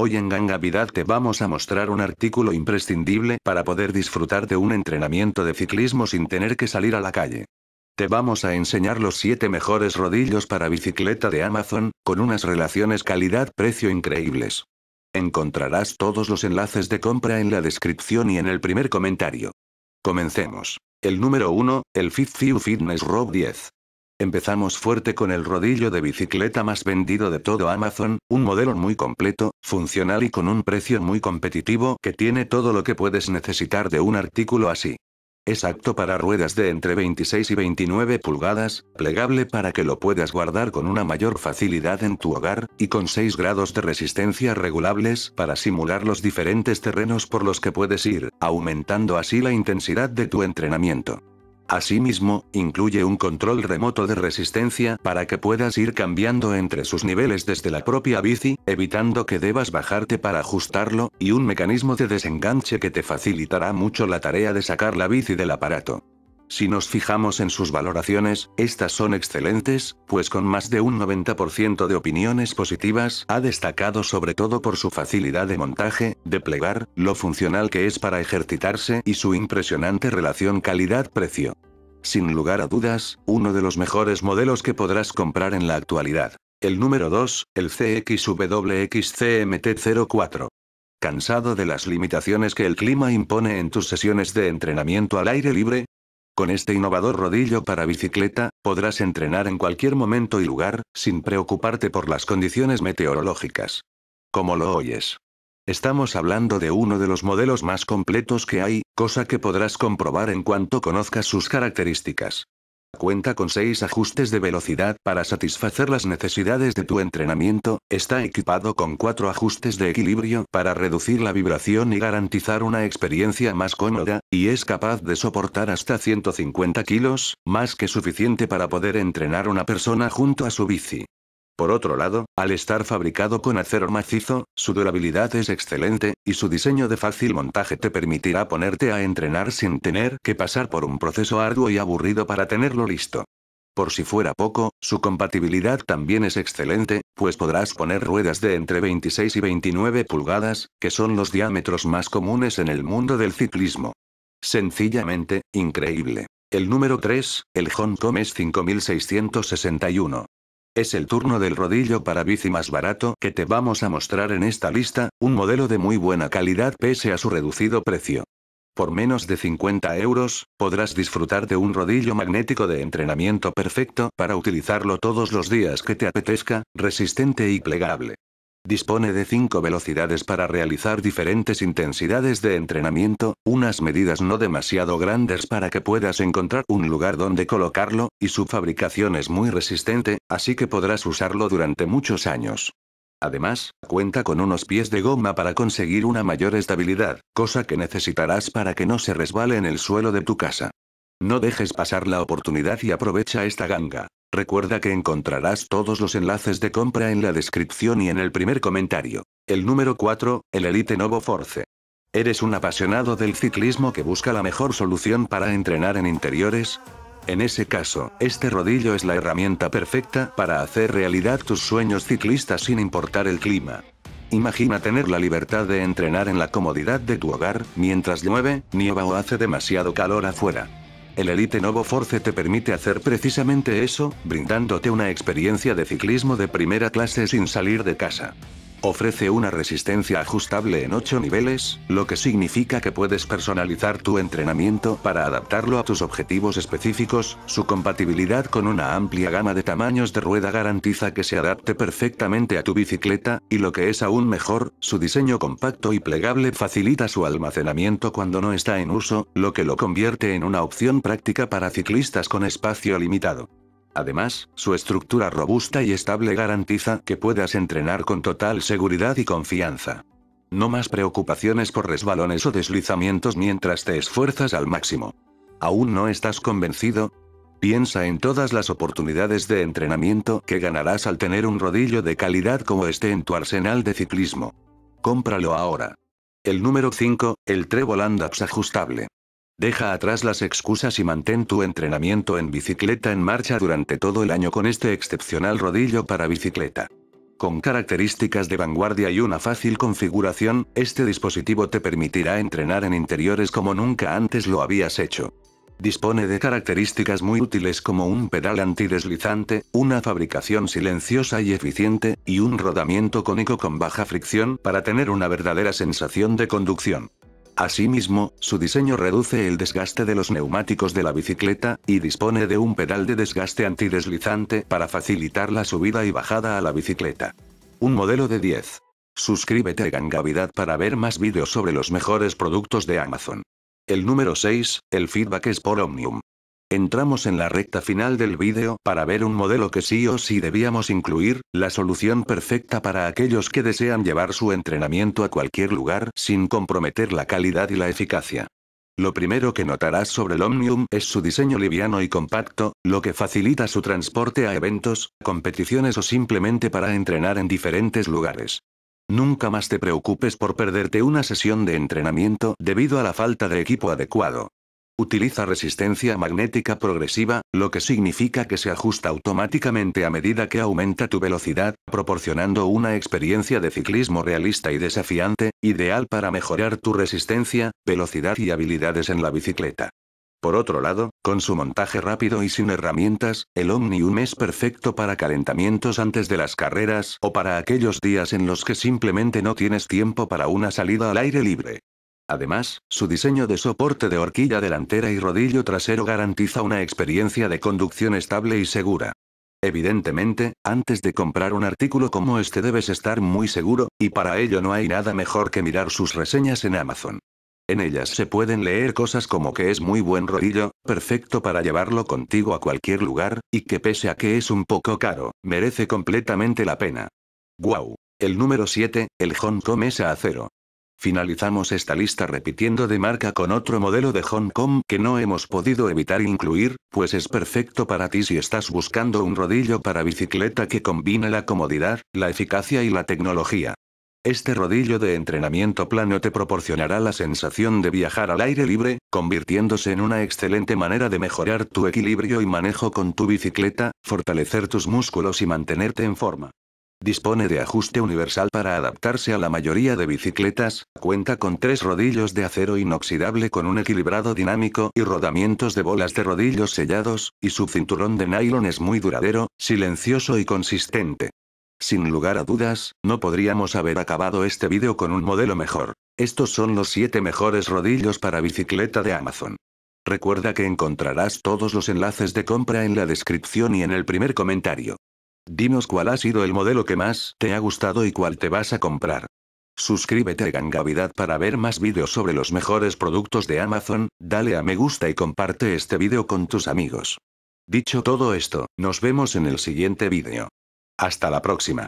Hoy en Gangavidad te vamos a mostrar un artículo imprescindible para poder disfrutar de un entrenamiento de ciclismo sin tener que salir a la calle. Te vamos a enseñar los 7 mejores rodillos para bicicleta de Amazon, con unas relaciones calidad-precio increíbles. Encontrarás todos los enlaces de compra en la descripción y en el primer comentario. Comencemos. El número 1, el FitFew Fitness Rob 10. Empezamos fuerte con el rodillo de bicicleta más vendido de todo Amazon, un modelo muy completo, funcional y con un precio muy competitivo que tiene todo lo que puedes necesitar de un artículo así. Es apto para ruedas de entre 26 y 29 pulgadas, plegable para que lo puedas guardar con una mayor facilidad en tu hogar, y con 6 grados de resistencia regulables para simular los diferentes terrenos por los que puedes ir, aumentando así la intensidad de tu entrenamiento. Asimismo, incluye un control remoto de resistencia para que puedas ir cambiando entre sus niveles desde la propia bici, evitando que debas bajarte para ajustarlo, y un mecanismo de desenganche que te facilitará mucho la tarea de sacar la bici del aparato. Si nos fijamos en sus valoraciones, estas son excelentes, pues con más de un 90% de opiniones positivas, ha destacado sobre todo por su facilidad de montaje, de plegar, lo funcional que es para ejercitarse y su impresionante relación calidad-precio. Sin lugar a dudas, uno de los mejores modelos que podrás comprar en la actualidad. El número 2, el CXWXCMT04. ¿Cansado de las limitaciones que el clima impone en tus sesiones de entrenamiento al aire libre? Con este innovador rodillo para bicicleta, podrás entrenar en cualquier momento y lugar, sin preocuparte por las condiciones meteorológicas. Como lo oyes, Estamos hablando de uno de los modelos más completos que hay, cosa que podrás comprobar en cuanto conozcas sus características. Cuenta con 6 ajustes de velocidad para satisfacer las necesidades de tu entrenamiento, está equipado con cuatro ajustes de equilibrio para reducir la vibración y garantizar una experiencia más cómoda, y es capaz de soportar hasta 150 kilos, más que suficiente para poder entrenar una persona junto a su bici. Por otro lado, al estar fabricado con acero macizo, su durabilidad es excelente, y su diseño de fácil montaje te permitirá ponerte a entrenar sin tener que pasar por un proceso arduo y aburrido para tenerlo listo. Por si fuera poco, su compatibilidad también es excelente, pues podrás poner ruedas de entre 26 y 29 pulgadas, que son los diámetros más comunes en el mundo del ciclismo. Sencillamente, increíble. El número 3, el Hong 5661. Es el turno del rodillo para bici más barato que te vamos a mostrar en esta lista, un modelo de muy buena calidad pese a su reducido precio. Por menos de 50 euros, podrás disfrutar de un rodillo magnético de entrenamiento perfecto para utilizarlo todos los días que te apetezca, resistente y plegable. Dispone de 5 velocidades para realizar diferentes intensidades de entrenamiento, unas medidas no demasiado grandes para que puedas encontrar un lugar donde colocarlo, y su fabricación es muy resistente, así que podrás usarlo durante muchos años. Además, cuenta con unos pies de goma para conseguir una mayor estabilidad, cosa que necesitarás para que no se resbale en el suelo de tu casa. No dejes pasar la oportunidad y aprovecha esta ganga. Recuerda que encontrarás todos los enlaces de compra en la descripción y en el primer comentario. El número 4, el Elite Novo Force. ¿Eres un apasionado del ciclismo que busca la mejor solución para entrenar en interiores? En ese caso, este rodillo es la herramienta perfecta para hacer realidad tus sueños ciclistas sin importar el clima. Imagina tener la libertad de entrenar en la comodidad de tu hogar, mientras llueve, nieva o hace demasiado calor afuera. El Elite Novo Force te permite hacer precisamente eso, brindándote una experiencia de ciclismo de primera clase sin salir de casa. Ofrece una resistencia ajustable en 8 niveles, lo que significa que puedes personalizar tu entrenamiento para adaptarlo a tus objetivos específicos, su compatibilidad con una amplia gama de tamaños de rueda garantiza que se adapte perfectamente a tu bicicleta, y lo que es aún mejor, su diseño compacto y plegable facilita su almacenamiento cuando no está en uso, lo que lo convierte en una opción práctica para ciclistas con espacio limitado. Además, su estructura robusta y estable garantiza que puedas entrenar con total seguridad y confianza. No más preocupaciones por resbalones o deslizamientos mientras te esfuerzas al máximo. ¿Aún no estás convencido? Piensa en todas las oportunidades de entrenamiento que ganarás al tener un rodillo de calidad como este en tu arsenal de ciclismo. Cómpralo ahora. El número 5, el Trevoland Ups ajustable. Deja atrás las excusas y mantén tu entrenamiento en bicicleta en marcha durante todo el año con este excepcional rodillo para bicicleta. Con características de vanguardia y una fácil configuración, este dispositivo te permitirá entrenar en interiores como nunca antes lo habías hecho. Dispone de características muy útiles como un pedal antideslizante, una fabricación silenciosa y eficiente, y un rodamiento cónico con baja fricción para tener una verdadera sensación de conducción. Asimismo, su diseño reduce el desgaste de los neumáticos de la bicicleta, y dispone de un pedal de desgaste antideslizante para facilitar la subida y bajada a la bicicleta. Un modelo de 10. Suscríbete a Gangavidad para ver más vídeos sobre los mejores productos de Amazon. El número 6, el feedback es por Omnium. Entramos en la recta final del vídeo para ver un modelo que sí o sí debíamos incluir, la solución perfecta para aquellos que desean llevar su entrenamiento a cualquier lugar sin comprometer la calidad y la eficacia. Lo primero que notarás sobre el Omnium es su diseño liviano y compacto, lo que facilita su transporte a eventos, competiciones o simplemente para entrenar en diferentes lugares. Nunca más te preocupes por perderte una sesión de entrenamiento debido a la falta de equipo adecuado. Utiliza resistencia magnética progresiva, lo que significa que se ajusta automáticamente a medida que aumenta tu velocidad, proporcionando una experiencia de ciclismo realista y desafiante, ideal para mejorar tu resistencia, velocidad y habilidades en la bicicleta. Por otro lado, con su montaje rápido y sin herramientas, el Omnium es perfecto para calentamientos antes de las carreras o para aquellos días en los que simplemente no tienes tiempo para una salida al aire libre. Además, su diseño de soporte de horquilla delantera y rodillo trasero garantiza una experiencia de conducción estable y segura. Evidentemente, antes de comprar un artículo como este debes estar muy seguro, y para ello no hay nada mejor que mirar sus reseñas en Amazon. En ellas se pueden leer cosas como que es muy buen rodillo, perfecto para llevarlo contigo a cualquier lugar, y que pese a que es un poco caro, merece completamente la pena. ¡Guau! Wow. El número 7, el Kong Mesa Acero. Finalizamos esta lista repitiendo de marca con otro modelo de Hong Kong que no hemos podido evitar incluir, pues es perfecto para ti si estás buscando un rodillo para bicicleta que combine la comodidad, la eficacia y la tecnología. Este rodillo de entrenamiento plano te proporcionará la sensación de viajar al aire libre, convirtiéndose en una excelente manera de mejorar tu equilibrio y manejo con tu bicicleta, fortalecer tus músculos y mantenerte en forma. Dispone de ajuste universal para adaptarse a la mayoría de bicicletas, cuenta con tres rodillos de acero inoxidable con un equilibrado dinámico y rodamientos de bolas de rodillos sellados, y su cinturón de nylon es muy duradero, silencioso y consistente. Sin lugar a dudas, no podríamos haber acabado este vídeo con un modelo mejor. Estos son los 7 mejores rodillos para bicicleta de Amazon. Recuerda que encontrarás todos los enlaces de compra en la descripción y en el primer comentario. Dinos cuál ha sido el modelo que más te ha gustado y cuál te vas a comprar. Suscríbete a Gangavidad para ver más vídeos sobre los mejores productos de Amazon, dale a me gusta y comparte este vídeo con tus amigos. Dicho todo esto, nos vemos en el siguiente vídeo. Hasta la próxima.